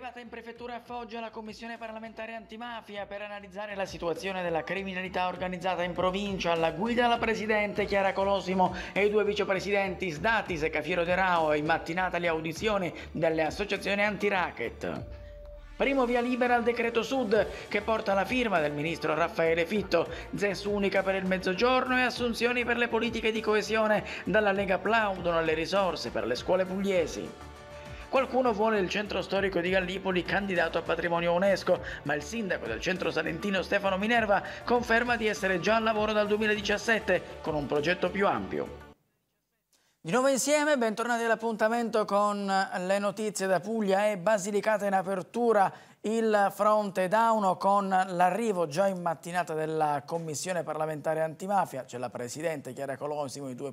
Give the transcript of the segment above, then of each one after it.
arrivata in prefettura a Foggia la commissione parlamentare antimafia per analizzare la situazione della criminalità organizzata in provincia. Alla guida la presidente Chiara Colosimo e i due vicepresidenti Sdatis e Cafiero De Rao in mattinata le audizioni delle associazioni anti-racket. Primo via libera al decreto sud che porta la firma del ministro Raffaele Fitto, ZES unica per il mezzogiorno e assunzioni per le politiche di coesione. Dalla Lega applaudono alle risorse per le scuole pugliesi. Qualcuno vuole il centro storico di Gallipoli candidato a patrimonio UNESCO, ma il sindaco del centro salentino Stefano Minerva conferma di essere già al lavoro dal 2017 con un progetto più ampio. Di nuovo insieme, bentornati all'appuntamento con le notizie da Puglia e Basilicata in apertura il fronte Dauno con l'arrivo già in mattinata della commissione parlamentare antimafia, c'è la Presidente Chiara Colosimo, i due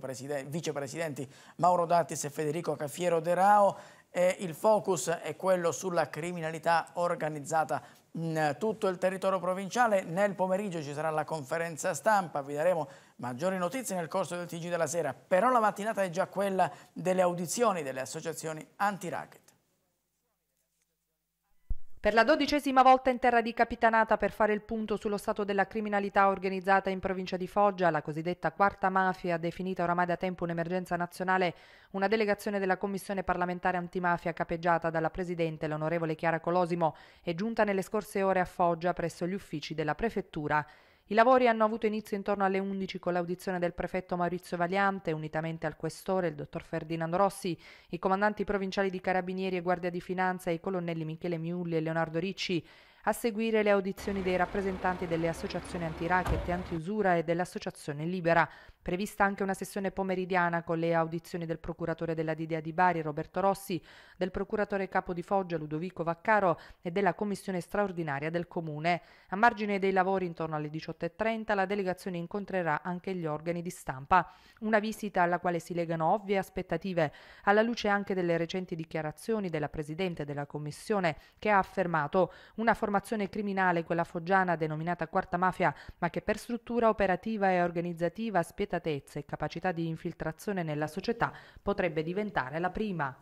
vicepresidenti Mauro Dattis e Federico Caffiero De Rao eh, il focus è quello sulla criminalità organizzata in tutto il territorio provinciale. Nel pomeriggio ci sarà la conferenza stampa, vi daremo maggiori notizie nel corso del TG della sera, però la mattinata è già quella delle audizioni delle associazioni anti-racket. Per la dodicesima volta in terra di Capitanata per fare il punto sullo stato della criminalità organizzata in provincia di Foggia, la cosiddetta quarta mafia, definita oramai da tempo un'emergenza nazionale, una delegazione della Commissione parlamentare antimafia capeggiata dalla Presidente, l'onorevole Chiara Colosimo, è giunta nelle scorse ore a Foggia presso gli uffici della Prefettura. I lavori hanno avuto inizio intorno alle 11 con l'audizione del prefetto Maurizio Valiante, unitamente al questore, il dottor Ferdinando Rossi, i comandanti provinciali di Carabinieri e Guardia di Finanza e i colonnelli Michele Miulli e Leonardo Ricci a seguire le audizioni dei rappresentanti delle associazioni anti-racket e anti-usura e dell'associazione Libera. Prevista anche una sessione pomeridiana con le audizioni del procuratore della Didea di Bari Roberto Rossi, del procuratore capo di Foggia Ludovico Vaccaro e della commissione straordinaria del comune. A margine dei lavori intorno alle 18.30 la delegazione incontrerà anche gli organi di stampa. Una visita alla quale si legano ovvie aspettative, alla luce anche delle recenti dichiarazioni della Presidente della Commissione che ha affermato una formazione formazione criminale, quella foggiana denominata Quarta Mafia, ma che per struttura operativa e organizzativa, spietatezza e capacità di infiltrazione nella società potrebbe diventare la prima.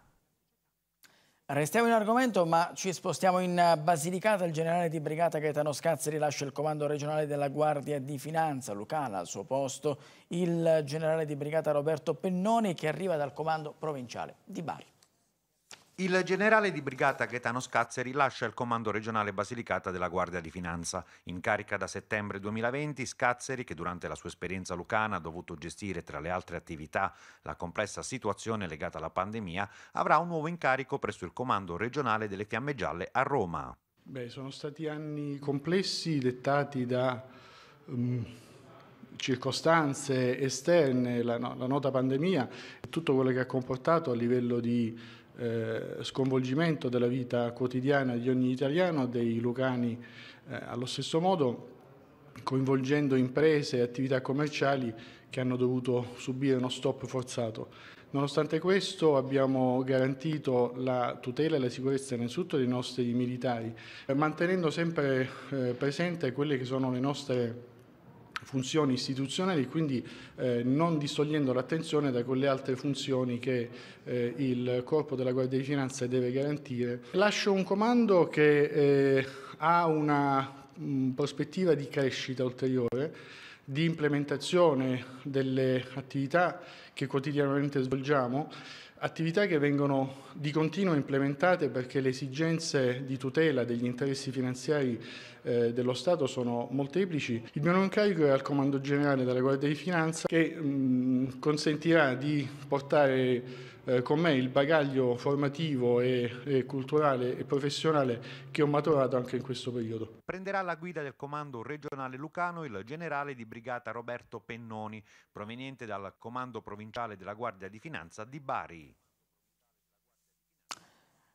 Restiamo in argomento ma ci spostiamo in eh, Basilicata. Il generale di brigata Gaetano Scazzi rilascia il comando regionale della Guardia di Finanza, Lucana, al suo posto il generale di brigata Roberto Pennoni che arriva dal comando provinciale di Bari. Il generale di brigata Gaetano Scazzeri lascia il comando regionale Basilicata della Guardia di Finanza. In carica da settembre 2020, Scazzeri, che durante la sua esperienza lucana ha dovuto gestire tra le altre attività la complessa situazione legata alla pandemia, avrà un nuovo incarico presso il comando regionale delle Fiamme Gialle a Roma. Beh, sono stati anni complessi dettati da um, circostanze esterne, la, no, la nota pandemia e tutto quello che ha comportato a livello di eh, sconvolgimento della vita quotidiana di ogni italiano, dei lucani eh, allo stesso modo, coinvolgendo imprese e attività commerciali che hanno dovuto subire uno stop forzato. Nonostante questo abbiamo garantito la tutela e la sicurezza innanzitutto dei nostri militari, mantenendo sempre eh, presente quelle che sono le nostre funzioni istituzionali, quindi eh, non distogliendo l'attenzione da quelle altre funzioni che eh, il Corpo della Guardia di Finanza deve garantire. Lascio un comando che eh, ha una mh, mm, prospettiva di crescita ulteriore di implementazione delle attività che quotidianamente svolgiamo, attività che vengono di continuo implementate perché le esigenze di tutela degli interessi finanziari eh, dello Stato sono molteplici. Il mio nuovo incarico è al Comando Generale della Guardia di Finanza che mh, consentirà di portare eh, con me il bagaglio formativo e, e, culturale e professionale che ho maturato anche in questo periodo. Prenderà la guida del comando regionale lucano il generale di brigata Roberto Pennoni, proveniente dal comando provinciale della Guardia di Finanza di Bari.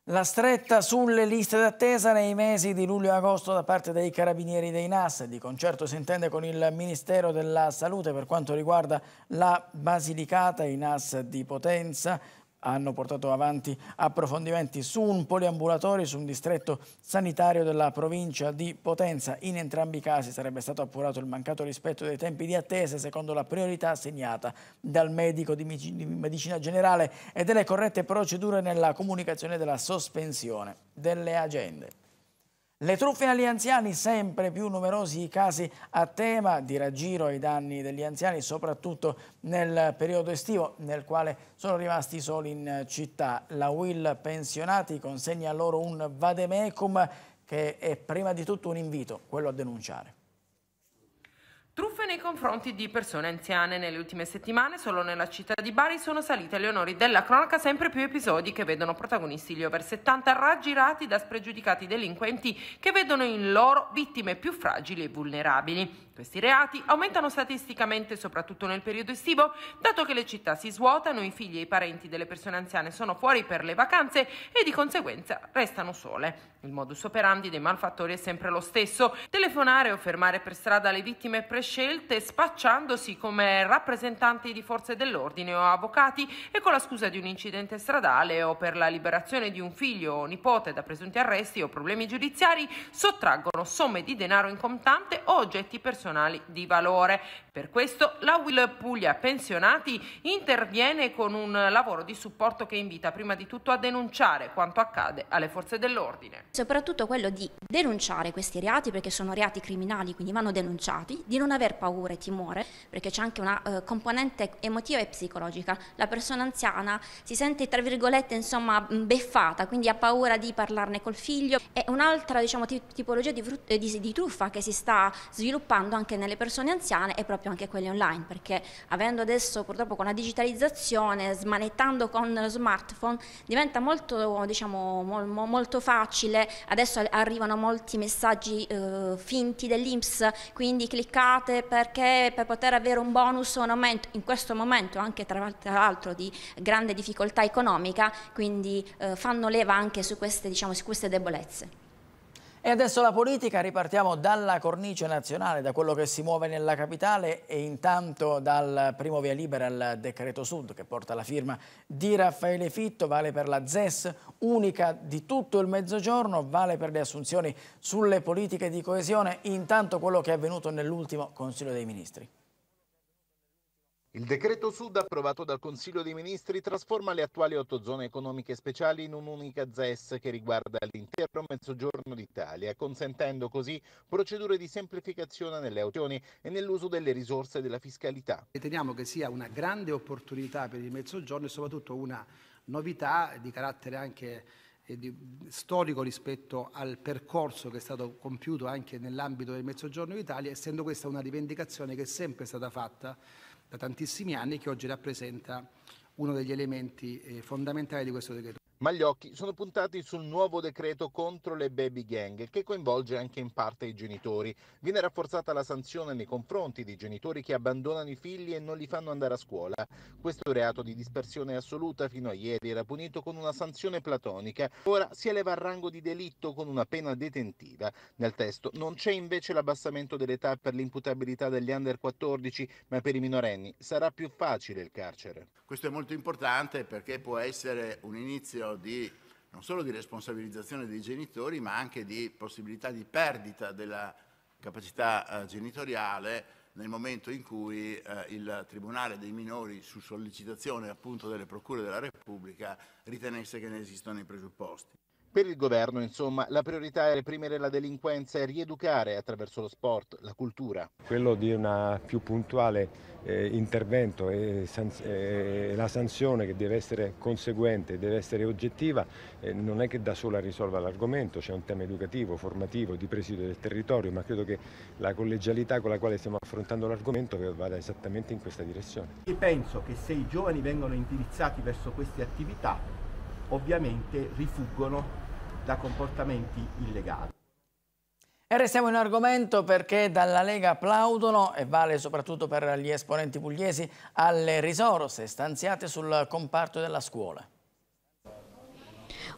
La stretta sulle liste d'attesa nei mesi di luglio e agosto da parte dei carabinieri dei NAS, di concerto si intende con il Ministero della Salute per quanto riguarda la Basilicata, i NAS di Potenza, hanno portato avanti approfondimenti su un poliambulatorio e su un distretto sanitario della provincia di Potenza. In entrambi i casi sarebbe stato appurato il mancato rispetto dei tempi di attesa secondo la priorità assegnata dal medico di medicina generale e delle corrette procedure nella comunicazione della sospensione delle agende. Le truffe agli anziani, sempre più numerosi i casi a tema di raggiro ai danni degli anziani, soprattutto nel periodo estivo nel quale sono rimasti soli in città. La Will Pensionati consegna loro un vademecum che è prima di tutto un invito, quello a denunciare. Truffe nei confronti di persone anziane. Nelle ultime settimane, solo nella città di Bari, sono salite le onori della cronaca sempre più episodi che vedono protagonisti gli over 70 raggirati da spregiudicati delinquenti che vedono in loro vittime più fragili e vulnerabili. Questi reati aumentano statisticamente soprattutto nel periodo estivo, dato che le città si svuotano, i figli e i parenti delle persone anziane sono fuori per le vacanze e di conseguenza restano sole. Il modus operandi dei malfattori è sempre lo stesso, telefonare o fermare per strada le vittime prescelti scelte spacciandosi come rappresentanti di forze dell'ordine o avvocati e con la scusa di un incidente stradale o per la liberazione di un figlio o nipote da presunti arresti o problemi giudiziari sottraggono somme di denaro in contante o oggetti personali di valore. Per questo la Will Puglia Pensionati interviene con un lavoro di supporto che invita prima di tutto a denunciare quanto accade alle forze dell'ordine. Soprattutto quello di denunciare questi reati perché sono reati criminali, quindi vanno denunciati, di non avere aver paura e timore, perché c'è anche una eh, componente emotiva e psicologica. La persona anziana si sente, tra virgolette, insomma, mm, beffata, quindi ha paura di parlarne col figlio. È un'altra diciamo, tipologia di, di, di, truffa che si sta sviluppando anche nelle persone anziane e proprio anche quelle online, perché avendo adesso purtroppo con la digitalizzazione, smanettando con lo smartphone, diventa molto, diciamo, mo, molto facile. Adesso arrivano molti messaggi eh, finti dell'Inps, quindi cliccate sfruttate perché per poter avere un bonus un aumento, in questo momento anche tra l'altro di grande difficoltà economica, quindi eh, fanno leva anche su queste, diciamo, su queste debolezze. E adesso la politica, ripartiamo dalla cornice nazionale, da quello che si muove nella capitale e intanto dal primo via libera al decreto sud che porta la firma di Raffaele Fitto, vale per la ZES unica di tutto il mezzogiorno, vale per le assunzioni sulle politiche di coesione, intanto quello che è avvenuto nell'ultimo Consiglio dei Ministri. Il decreto Sud approvato dal Consiglio dei Ministri trasforma le attuali otto zone economiche speciali in un'unica ZES che riguarda l'intero mezzogiorno d'Italia, consentendo così procedure di semplificazione nelle azioni e nell'uso delle risorse della fiscalità. Riteniamo che sia una grande opportunità per il mezzogiorno e soprattutto una novità di carattere anche eh, storico rispetto al percorso che è stato compiuto anche nell'ambito del Mezzogiorno d'Italia, essendo questa una rivendicazione che è sempre stata fatta da tantissimi anni e che oggi rappresenta uno degli elementi eh, fondamentali di questo decreto ma gli occhi sono puntati sul nuovo decreto contro le baby gang che coinvolge anche in parte i genitori. Viene rafforzata la sanzione nei confronti dei genitori che abbandonano i figli e non li fanno andare a scuola. Questo reato di dispersione assoluta fino a ieri era punito con una sanzione platonica, ora si eleva al rango di delitto con una pena detentiva. Nel testo non c'è invece l'abbassamento dell'età per l'imputabilità degli under 14, ma per i minorenni sarà più facile il carcere. Questo è molto importante perché può essere un inizio livello di, non solo di responsabilizzazione dei genitori, ma anche di possibilità di perdita della capacità eh, genitoriale nel momento in cui eh, il Tribunale dei minori, su sollecitazione appunto delle Procure della Repubblica, ritenesse che ne esistano i presupposti. Per il governo, insomma, la priorità è reprimere la delinquenza e rieducare attraverso lo sport la cultura. Quello di un più puntuale eh, intervento e san- eh, la sanzione che deve essere conseguente, deve essere oggettiva, eh, non è che da sola risolva l'argomento, c'è un tema educativo, formativo, di presidio del territorio, ma credo che la collegialità con la quale stiamo affrontando l'argomento vada esattamente in questa direzione. Io penso che se i giovani vengono indirizzati verso queste attività ovviamente rifuggono da comportamenti illegali. E restiamo in argomento perché dalla Lega applaudono, e vale soprattutto per gli esponenti pugliesi, alle risorse stanziate sul comparto della scuola.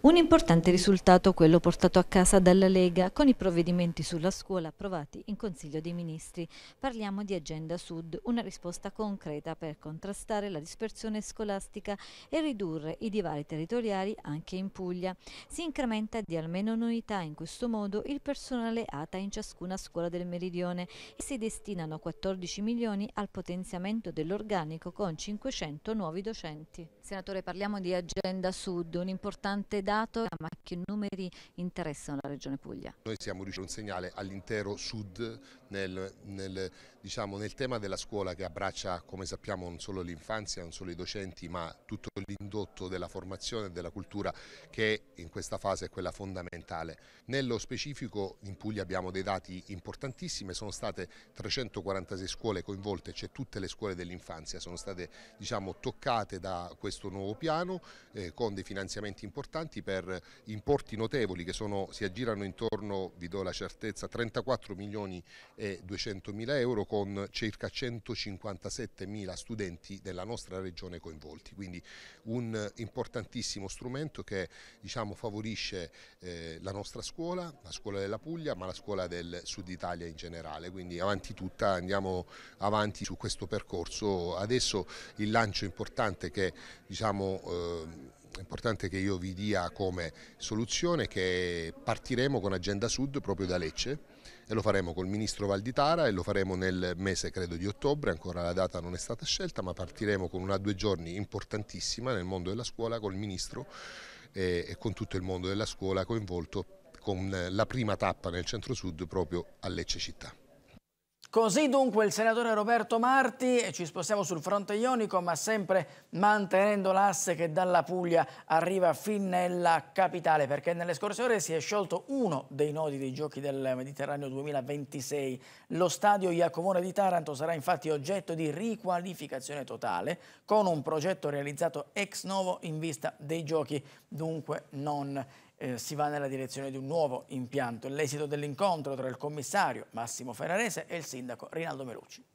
Un importante risultato quello portato a casa dalla Lega con i provvedimenti sulla scuola approvati in Consiglio dei Ministri. Parliamo di Agenda Sud, una risposta concreta per contrastare la dispersione scolastica e ridurre i divari territoriali anche in Puglia. Si incrementa di almeno un'unità in questo modo il personale ATA in ciascuna scuola del Meridione e si destinano 14 milioni al potenziamento dell'organico con 500 nuovi docenti. Senatore, parliamo di Agenda Sud, un importante dato dato, ma che numeri interessano la Regione Puglia? Noi siamo riusciti a un segnale all'intero sud nel, nel, diciamo, nel tema della scuola che abbraccia, come sappiamo, non solo l'infanzia, non solo i docenti, ma tutto l'indotto della formazione e della cultura che in questa fase è quella fondamentale. Nello specifico in Puglia abbiamo dei dati importantissimi, sono state 346 scuole coinvolte, cioè tutte le scuole dell'infanzia sono state diciamo, toccate da questo nuovo piano eh, con dei finanziamenti importanti per importi notevoli che sono, si aggirano intorno, vi do la certezza, 34 milioni e 200.000 euro con circa 157.000 studenti della nostra regione coinvolti, quindi un importantissimo strumento che diciamo, favorisce eh, la nostra scuola, la scuola della Puglia ma la scuola del Sud Italia in generale, quindi avanti tutta andiamo avanti su questo percorso. Adesso il lancio importante che diciamo, eh, è importante che io vi dia come soluzione che partiremo con Agenda Sud proprio da Lecce e lo faremo col ministro Valditara e lo faremo nel mese credo di ottobre, ancora la data non è stata scelta, ma partiremo con una due giorni importantissima nel mondo della scuola col ministro e, e con tutto il mondo della scuola coinvolto con la prima tappa nel centro sud proprio a Lecce città. Così dunque il senatore Roberto Marti e ci spostiamo sul fronte ionico ma sempre mantenendo l'asse che dalla Puglia arriva fin nella capitale perché nelle scorse ore si è sciolto uno dei nodi dei giochi del Mediterraneo 2026. Lo stadio Iacomone di Taranto sarà infatti oggetto di riqualificazione totale con un progetto realizzato ex novo in vista dei giochi dunque non eh, si va nella direzione di un nuovo impianto. L'esito dell'incontro tra il commissario Massimo Ferrarese e il sindaco Rinaldo Melucci.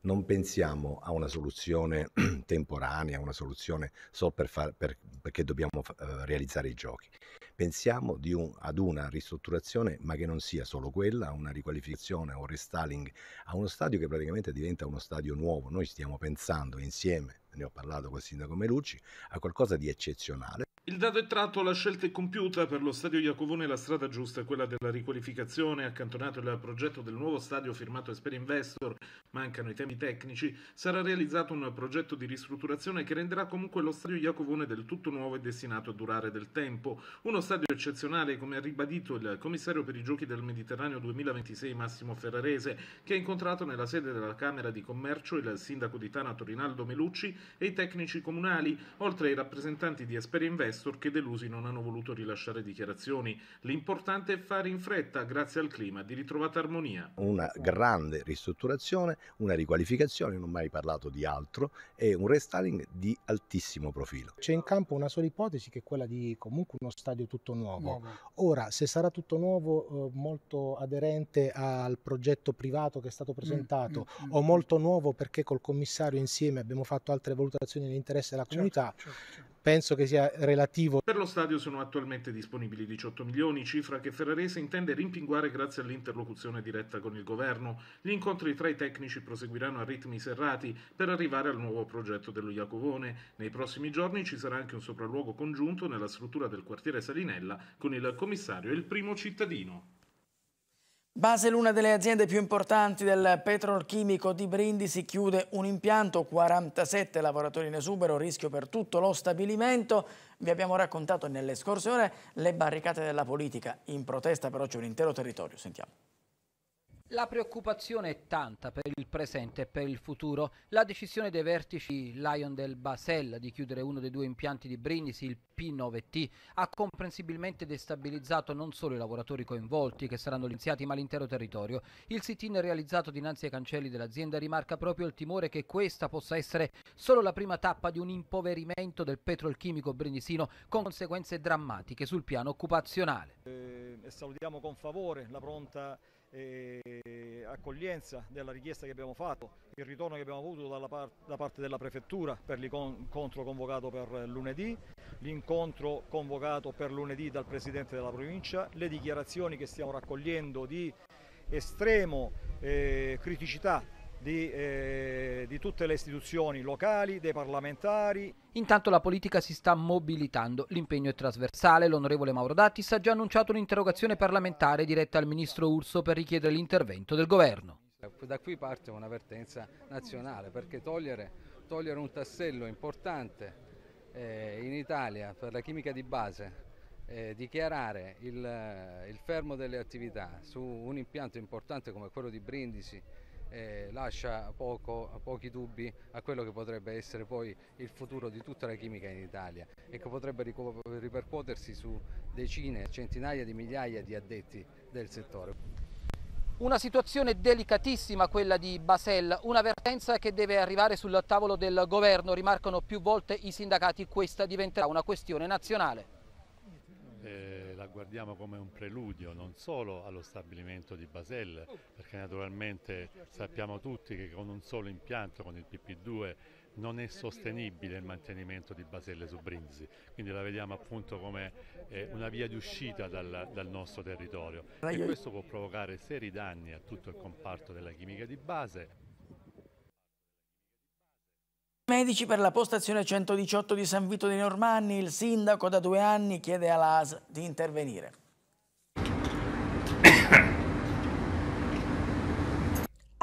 Non pensiamo a una soluzione temporanea, a una soluzione solo per far, per, perché dobbiamo uh, realizzare i giochi. Pensiamo un, ad una ristrutturazione, ma che non sia solo quella, una riqualificazione, un restyling a uno stadio che praticamente diventa uno stadio nuovo. Noi stiamo pensando insieme ne ho parlato con il sindaco Melucci, a qualcosa di eccezionale il dato è tratto la scelta è compiuta per lo stadio Iacovone la strada giusta è quella della riqualificazione, accantonato il progetto del nuovo stadio firmato Esperi Investor, mancano i temi tecnici, sarà realizzato un progetto di ristrutturazione che renderà comunque lo stadio Iacovone del tutto nuovo e destinato a durare del tempo. Uno stadio eccezionale come ha ribadito il commissario per i giochi del Mediterraneo 2026 Massimo Ferrarese che ha incontrato nella sede della Camera di Commercio il sindaco di Tana Torinaldo Melucci e i tecnici comunali, oltre ai rappresentanti di Esperi Investor Investor che delusi non hanno voluto rilasciare dichiarazioni. L'importante è fare in fretta, grazie al clima di ritrovata armonia. Una grande ristrutturazione, una riqualificazione, non ho mai parlato di altro, e un restyling di altissimo profilo. C'è in campo una sola ipotesi che è quella di comunque uno stadio tutto nuovo. nuovo. Ora, se sarà tutto nuovo, eh, molto aderente al progetto privato che è stato mm, presentato, mm, mm, o molto mm. nuovo perché col commissario insieme abbiamo fatto altre valutazioni nell'interesse della certo, comunità, certo, certo, certo penso che sia relativo. Per lo stadio sono attualmente disponibili 18 milioni, cifra che Ferrarese intende rimpinguare grazie all'interlocuzione diretta con il governo. Gli incontri tra i tecnici proseguiranno a ritmi serrati per arrivare al nuovo progetto dello Iacovone. Nei prossimi giorni ci sarà anche un sopralluogo congiunto nella struttura del quartiere Salinella con il commissario e il primo cittadino. Basel, una delle aziende più importanti del petrolchimico di Brindisi, chiude un impianto, 47 lavoratori in esubero, rischio per tutto lo stabilimento. Vi abbiamo raccontato nelle scorse ore le barricate della politica. In protesta però c'è un intero territorio, sentiamo. La preoccupazione è tanta per il presente e per il futuro. La decisione dei vertici Lion del Basel di chiudere uno dei due impianti di Brindisi, il P9T, ha comprensibilmente destabilizzato non solo i lavoratori coinvolti che saranno licenziati, ma l'intero territorio. Il sit-in realizzato dinanzi ai cancelli dell'azienda rimarca proprio il timore che questa possa essere solo la prima tappa di un impoverimento del petrolchimico brindisino con conseguenze drammatiche sul piano occupazionale. Eh, salutiamo con favore la pronta eh, accoglienza della richiesta che abbiamo fatto, il ritorno che abbiamo avuto par da parte della Prefettura per l'incontro convocato per lunedì, l'incontro convocato per lunedì dal Presidente della Provincia, le dichiarazioni che stiamo raccogliendo di estremo eh, criticità di, eh, di tutte le istituzioni locali, dei parlamentari. Intanto la politica si sta mobilitando, l'impegno è trasversale, l'onorevole Mauro Dattis ha già annunciato un'interrogazione parlamentare diretta al ministro Urso per richiedere l'intervento del governo. Da qui parte un'avvertenza nazionale perché togliere, togliere, un tassello importante eh, in Italia per la chimica di base eh, dichiarare il, eh, il, fermo delle attività su un impianto importante come quello di Brindisi eh, lascia poco, pochi dubbi a quello che potrebbe essere poi il futuro di tutta la chimica in Italia e che potrebbe ripercuotersi su decine, centinaia di migliaia di addetti del settore. Una situazione delicatissima quella di Basel, un'avvertenza che deve arrivare sul tavolo del governo, rimarcano più volte i sindacati, questa diventerà una questione nazionale. Eh guardiamo come un preludio non solo allo stabilimento di Basel, perché naturalmente sappiamo tutti che con un solo impianto, con il PP2, non è sostenibile il mantenimento di Baselle su Brinzi, quindi la vediamo appunto come eh, una via di uscita dal, dal nostro territorio e questo può provocare seri danni a tutto il comparto della chimica di base. Medici per la postazione 118 di San Vito dei Normanni, il sindaco da due anni chiede all'AS di intervenire.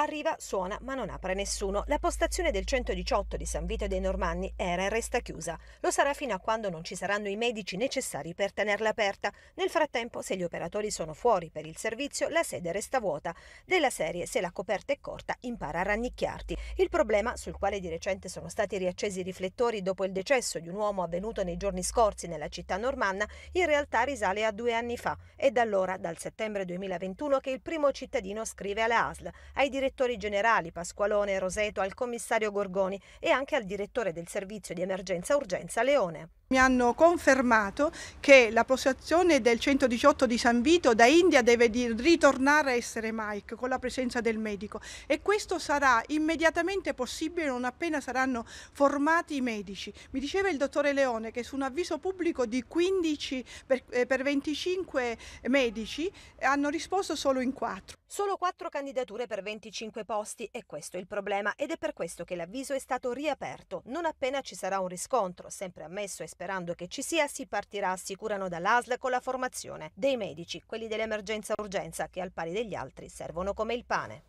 Arriva, suona, ma non apre nessuno. La postazione del 118 di San Vito dei Normanni era e resta chiusa. Lo sarà fino a quando non ci saranno i medici necessari per tenerla aperta. Nel frattempo, se gli operatori sono fuori per il servizio, la sede resta vuota. Della serie, se la coperta è corta, impara a rannicchiarti. Il problema, sul quale di recente sono stati riaccesi i riflettori dopo il decesso di un uomo avvenuto nei giorni scorsi nella città normanna, in realtà risale a due anni fa. È da allora, dal settembre 2021, che il primo cittadino scrive alla ASL, ai direttori direttori generali Pasqualone e Roseto, al commissario Gorgoni e anche al direttore del servizio di emergenza urgenza Leone. Mi hanno confermato che la postazione del 118 di San Vito da India deve ritornare a essere Mike con la presenza del medico e questo sarà immediatamente possibile non appena saranno formati i medici. Mi diceva il dottore Leone che su un avviso pubblico di 15 per, eh, per 25 medici eh, hanno risposto solo in 4. Solo 4 candidature per 25 posti e questo è il problema ed è per questo che l'avviso è stato riaperto non appena ci sarà un riscontro, sempre ammesso e sperando che ci sia, si partirà, assicurano dall'ASL, con la formazione dei medici, quelli dell'emergenza-urgenza, che al pari degli altri servono come il pane.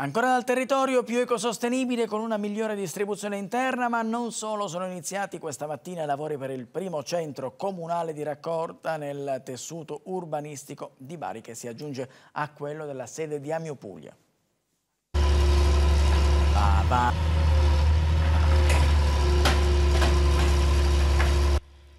Ancora dal territorio più ecosostenibile con una migliore distribuzione interna, ma non solo, sono iniziati questa mattina i lavori per il primo centro comunale di raccolta nel tessuto urbanistico di Bari che si aggiunge a quello della sede di Amio Puglia. Ba, ba.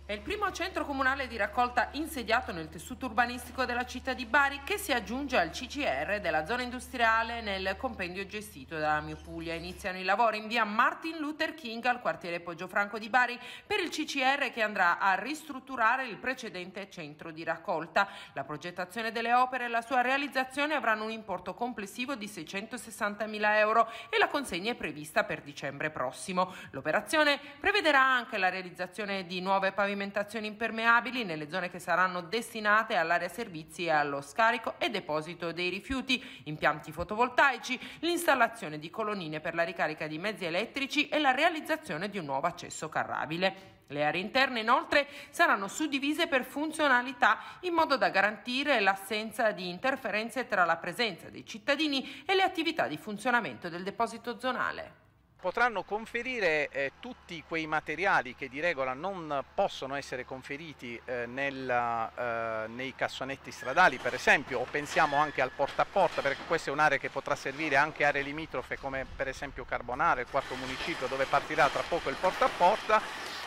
È il primo centro comunale di raccolta insediato nel tessuto urbanistico della città di Bari che si aggiunge al CCR della zona industriale nel compendio gestito da Mio Puglia. Iniziano i lavori in via Martin Luther King al quartiere Poggio Franco di Bari per il CCR che andrà a ristrutturare il precedente centro di raccolta. La progettazione delle opere e la sua realizzazione avranno un importo complessivo di 660.000 euro e la consegna è prevista per dicembre prossimo. L'operazione prevederà anche la realizzazione di nuove pavimenti pavimentazioni impermeabili nelle zone che saranno destinate all'area servizi e allo scarico e deposito dei rifiuti, impianti fotovoltaici, l'installazione di colonnine per la ricarica di mezzi elettrici e la realizzazione di un nuovo accesso carrabile. Le aree interne inoltre saranno suddivise per funzionalità in modo da garantire l'assenza di interferenze tra la presenza dei cittadini e le attività di funzionamento del deposito zonale potranno conferire eh, tutti quei materiali che di regola non possono essere conferiti eh, nella, eh, nei cassonetti stradali, per esempio, o pensiamo anche al porta a porta, perché questa è un'area che potrà servire anche aree limitrofe come per esempio Carbonare, il quarto municipio dove partirà tra poco il porta a porta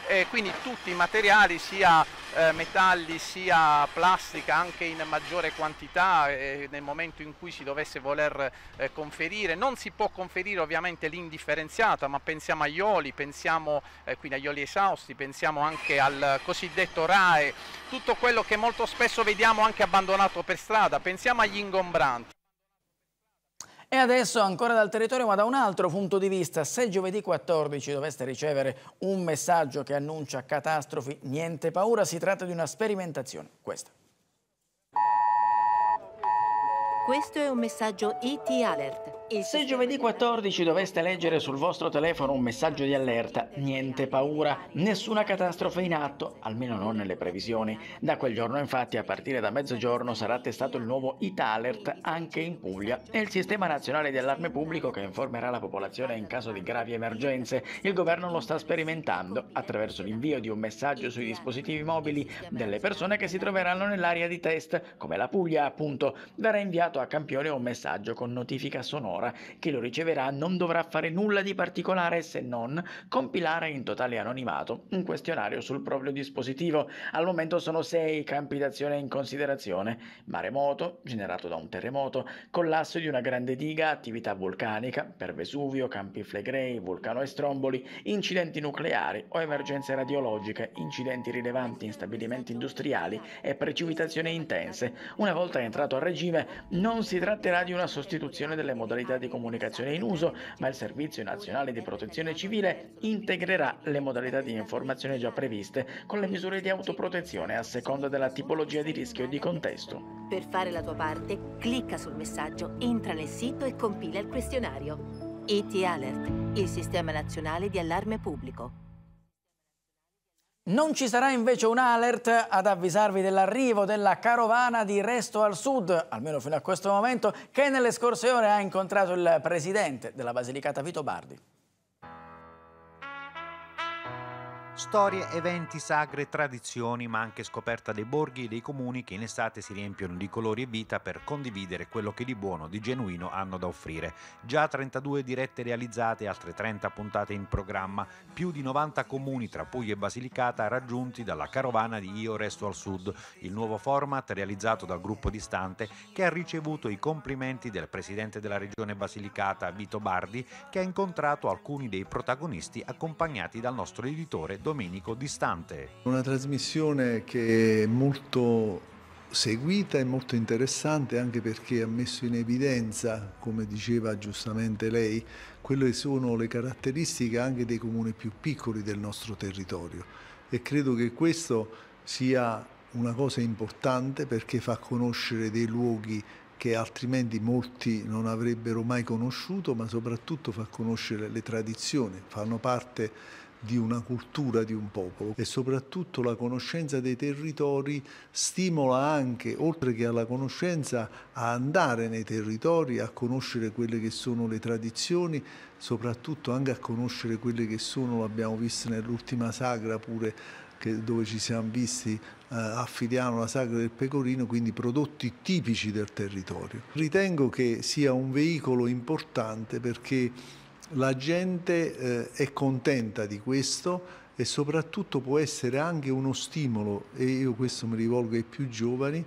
e eh, quindi tutti i materiali sia eh, metalli sia plastica anche in maggiore quantità eh, nel momento in cui si dovesse voler eh, conferire non si può conferire ovviamente l'indifferenziata ma pensiamo agli oli pensiamo eh, quindi agli oli esausti pensiamo anche al cosiddetto RAE tutto quello che molto spesso vediamo anche abbandonato per strada pensiamo agli ingombranti e adesso ancora dal territorio ma da un altro punto di vista, se giovedì 14 doveste ricevere un messaggio che annuncia catastrofi, niente paura, si tratta di una sperimentazione, questa. Questo è un messaggio ET Alert se giovedì 14 doveste leggere sul vostro telefono un messaggio di allerta, niente paura, nessuna catastrofe in atto, almeno non nelle previsioni. Da quel giorno infatti a partire da mezzogiorno sarà testato il nuovo Italert anche in Puglia e il sistema nazionale di allarme pubblico che informerà la popolazione in caso di gravi emergenze. Il governo lo sta sperimentando attraverso l'invio di un messaggio sui dispositivi mobili delle persone che si troveranno nell'area di test, come la Puglia appunto, verrà inviato a campione un messaggio con notifica sonora Pandora, che lo riceverà non dovrà fare nulla di particolare se non compilare in totale anonimato un questionario sul proprio dispositivo. Al momento sono sei i campi d'azione in considerazione: maremoto, generato da un terremoto, collasso di una grande diga, attività vulcanica, per Vesuvio, Campi Flegrei, Vulcano e Stromboli, incidenti nucleari o emergenze radiologiche, incidenti rilevanti in stabilimenti industriali e precipitazioni intense. Una volta entrato a regime, non si tratterà di una sostituzione delle modalità modalità di comunicazione in uso, ma il Servizio Nazionale di Protezione Civile integrerà le modalità di informazione già previste con le misure di autoprotezione a seconda della tipologia di rischio e di contesto. Per fare la tua parte, clicca sul messaggio, entra nel sito e compila il questionario. ET Alert, il sistema nazionale di allarme pubblico. Non ci sarà invece un alert ad avvisarvi dell'arrivo della carovana di Resto al Sud, almeno fino a questo momento, che nelle scorse ore ha incontrato il presidente della Basilicata Vito Bardi. Storie, eventi, sagre, tradizioni, ma anche scoperta dei borghi e dei comuni che in estate si riempiono di colori e vita per condividere quello che di buono, di genuino hanno da offrire. Già 32 dirette realizzate, altre 30 puntate in programma, più di 90 comuni tra Puglia e Basilicata raggiunti dalla carovana di Io Resto al Sud, il nuovo format realizzato dal gruppo distante che ha ricevuto i complimenti del presidente della regione Basilicata Vito Bardi che ha incontrato alcuni dei protagonisti accompagnati dal nostro editore Don Domenico Distante. Una trasmissione che è molto seguita e molto interessante anche perché ha messo in evidenza, come diceva giustamente lei, quelle che sono le caratteristiche anche dei comuni più piccoli del nostro territorio e credo che questo sia una cosa importante perché fa conoscere dei luoghi che altrimenti molti non avrebbero mai conosciuto, ma soprattutto fa conoscere le tradizioni, fanno parte di una cultura di un popolo e soprattutto la conoscenza dei territori stimola anche, oltre che alla conoscenza, a andare nei territori, a conoscere quelle che sono le tradizioni, soprattutto anche a conoscere quelle che sono, l'abbiamo visto nell'ultima sagra pure che, dove ci siamo visti eh, a Filiano la sagra del pecorino, quindi prodotti tipici del territorio. Ritengo che sia un veicolo importante perché la gente eh, è contenta di questo e soprattutto può essere anche uno stimolo, e io questo mi rivolgo ai più giovani,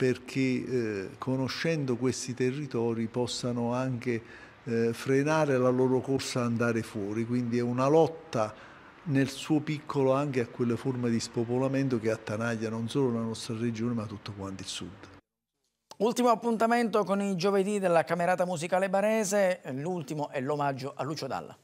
perché eh, conoscendo questi territori possano anche eh, frenare la loro corsa ad andare fuori, quindi è una lotta nel suo piccolo anche a quelle forme di spopolamento che attanaglia non solo la nostra regione ma tutto quanto il sud. Ultimo appuntamento con il giovedì della Camerata Musicale Barese, l'ultimo è l'omaggio a Lucio Dalla.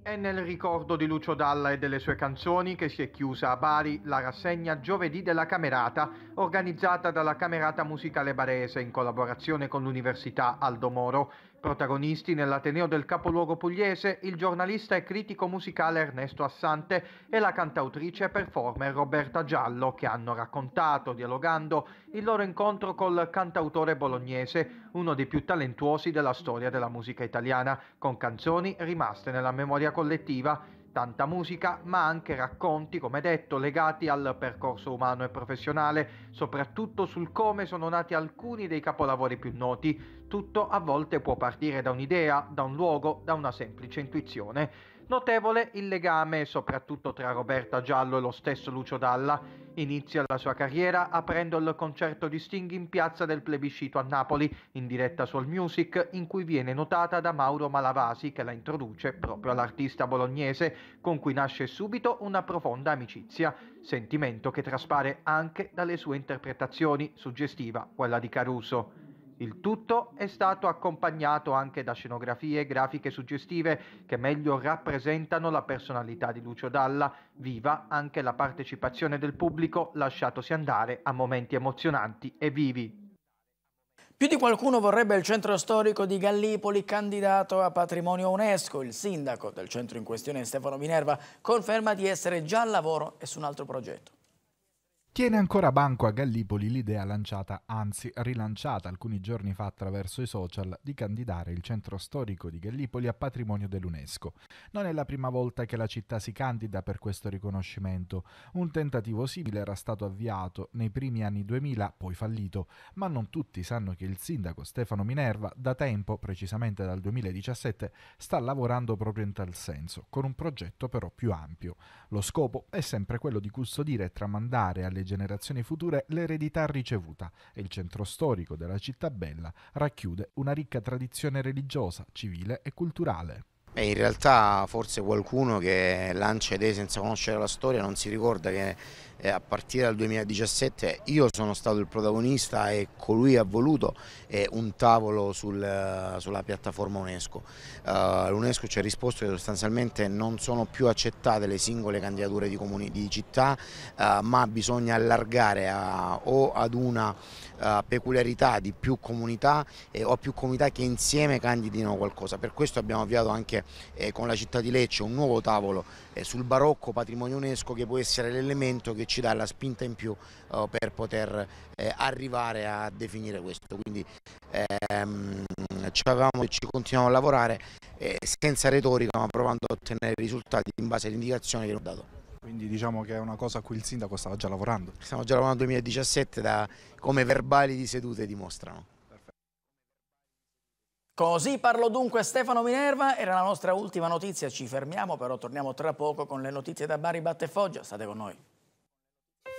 È nel ricordo di Lucio Dalla e delle sue canzoni che si è chiusa a Bari la rassegna Giovedì della Camerata, organizzata dalla Camerata Musicale Barese in collaborazione con l'Università Aldo Moro. Protagonisti nell'Ateneo del capoluogo pugliese il giornalista e critico musicale Ernesto Assante e la cantautrice e performer Roberta Giallo che hanno raccontato, dialogando, il loro incontro col cantautore bolognese, uno dei più talentuosi della storia della musica italiana, con canzoni rimaste nella memoria collettiva tanta musica, ma anche racconti, come detto, legati al percorso umano e professionale, soprattutto sul come sono nati alcuni dei capolavori più noti. Tutto a volte può partire da un'idea, da un luogo, da una semplice intuizione. Notevole il legame soprattutto tra Roberta Giallo e lo stesso Lucio Dalla. Inizia la sua carriera aprendo il concerto di Sting in piazza del plebiscito a Napoli, in diretta su All Music, in cui viene notata da Mauro Malavasi che la introduce proprio all'artista bolognese, con cui nasce subito una profonda amicizia, sentimento che traspare anche dalle sue interpretazioni, suggestiva quella di Caruso. Il tutto è stato accompagnato anche da scenografie e grafiche suggestive che meglio rappresentano la personalità di Lucio Dalla, viva anche la partecipazione del pubblico lasciatosi andare a momenti emozionanti e vivi. Più di qualcuno vorrebbe il centro storico di Gallipoli candidato a patrimonio UNESCO. Il sindaco del centro in questione, Stefano Minerva, conferma di essere già al lavoro e su un altro progetto. Tiene ancora banco a Gallipoli l'idea lanciata, anzi rilanciata alcuni giorni fa attraverso i social, di candidare il centro storico di Gallipoli a patrimonio dell'UNESCO. Non è la prima volta che la città si candida per questo riconoscimento. Un tentativo simile era stato avviato nei primi anni 2000, poi fallito, ma non tutti sanno che il sindaco Stefano Minerva da tempo, precisamente dal 2017, sta lavorando proprio in tal senso, con un progetto però più ampio. Lo scopo è sempre quello di custodire e tramandare alle generazioni future l'eredità ricevuta e il centro storico della città bella racchiude una ricca tradizione religiosa, civile e culturale. In realtà forse qualcuno che lancia idee senza conoscere la storia non si ricorda che eh, a partire dal 2017 io sono stato il protagonista e colui ha voluto eh, un tavolo sul, eh, sulla piattaforma UNESCO. Uh, L'UNESCO ci ha risposto che sostanzialmente non sono più accettate le singole candidature di, comuni, di città uh, ma bisogna allargare a, o ad una uh, peculiarità di più comunità eh, o più comunità che insieme candidino qualcosa. Per questo abbiamo avviato anche con la città di Lecce un nuovo tavolo eh, sul barocco patrimonio UNESCO che può essere l'elemento che ci dà la spinta in più eh, per poter eh, arrivare a definire questo. Quindi ehm, ci avevamo e ci continuiamo a lavorare senza retorica ma provando a ottenere risultati in base alle indicazioni che ho dato. Quindi diciamo che è una cosa a cui il sindaco stava già lavorando? Stiamo già lavorando nel 2017 da, come verbali di sedute dimostrano. Così parlo dunque Stefano Minerva, era la nostra ultima notizia, ci fermiamo però torniamo tra poco con le notizie da Bari Batte Foggia, state con noi.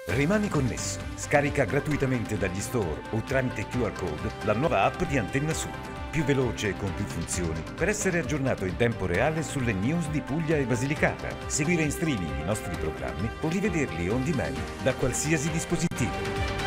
Rimani connesso, scarica gratuitamente dagli store o tramite QR code la nuova app di Antenna Sud, più veloce e con più funzioni per essere aggiornato in tempo reale sulle news di Puglia e Basilicata, seguire in streaming i nostri programmi o rivederli on demand da qualsiasi dispositivo.